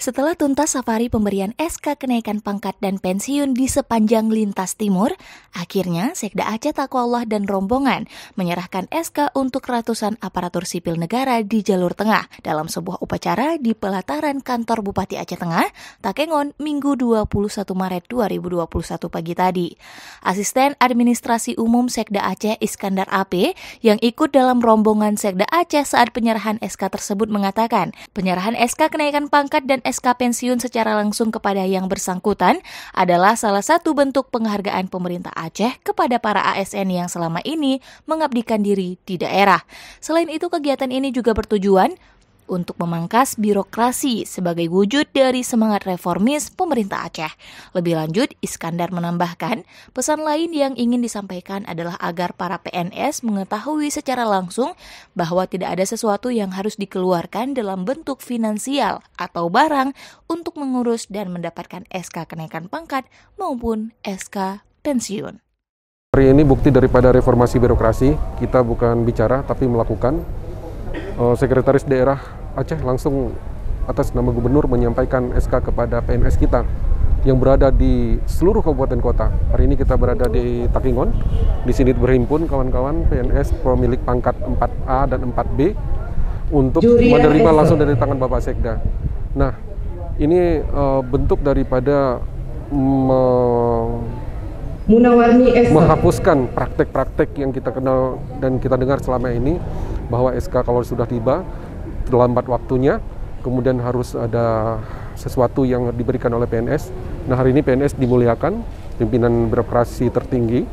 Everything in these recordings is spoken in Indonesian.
Setelah tuntas safari pemberian SK kenaikan pangkat dan pensiun di sepanjang lintas timur, akhirnya Sekda Aceh Takwallah dan rombongan menyerahkan SK untuk ratusan aparatur sipil negara di jalur tengah dalam sebuah upacara di pelataran kantor Bupati Aceh Tengah, Takengon, Minggu 21 Maret 2021 pagi tadi. Asisten Administrasi Umum Sekda Aceh Iskandar AP yang ikut dalam rombongan Sekda Aceh saat penyerahan SK tersebut mengatakan, penyerahan SK kenaikan pangkat dan SK pensiun secara langsung kepada yang bersangkutan adalah salah satu bentuk penghargaan pemerintah Aceh kepada para ASN yang selama ini mengabdikan diri di daerah. Selain itu, kegiatan ini juga bertujuan untuk memangkas birokrasi sebagai wujud dari semangat reformis pemerintah Aceh. Lebih lanjut, Iskandar menambahkan, pesan lain yang ingin disampaikan adalah agar para PNS mengetahui secara langsung bahwa tidak ada sesuatu yang harus dikeluarkan dalam bentuk finansial atau barang untuk mengurus dan mendapatkan SK kenaikan pangkat maupun SK pensiun. Hari ini bukti daripada reformasi birokrasi, kita bukan bicara tapi melakukan. Eh, sekretaris Daerah Aceh langsung atas nama gubernur menyampaikan SK kepada PNS kita yang berada di seluruh kabupaten kota. Hari ini kita berada di Takingon. Di sini berhimpun kawan-kawan PNS pemilik pangkat 4A dan 4B untuk Juri menerima langsung dari tangan Bapak Sekda. Nah, ini uh, bentuk daripada me Munawarni menghapuskan praktek-praktek yang kita kenal dan kita dengar selama ini bahwa SK kalau sudah tiba terlambat waktunya, kemudian harus ada sesuatu yang diberikan oleh PNS. Nah hari ini PNS dimuliakan, pimpinan beroperasi tertinggi,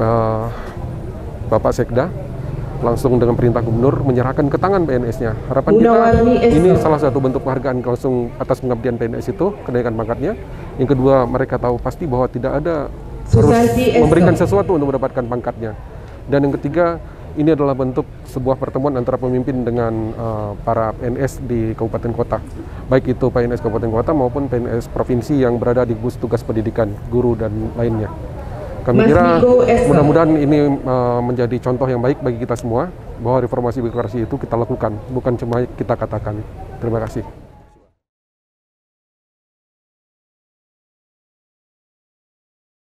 eh, Bapak Sekda, langsung dengan perintah gubernur menyerahkan ke tangan PNS-nya. Harapan kita ini salah satu bentuk penghargaan langsung atas pengabdian PNS itu, kenaikan pangkatnya. Yang kedua, mereka tahu pasti bahwa tidak ada harus memberikan sesuatu untuk mendapatkan pangkatnya. Dan yang ketiga, ini adalah bentuk sebuah pertemuan antara pemimpin dengan uh, para PNS di kabupaten kota, baik itu PNS kabupaten kota maupun PNS provinsi yang berada di gugus tugas pendidikan, guru dan lainnya. Kami Mas kira mudah-mudahan ini uh, menjadi contoh yang baik bagi kita semua bahwa reformasi birokrasi itu kita lakukan, bukan cuma kita katakan. Terima kasih.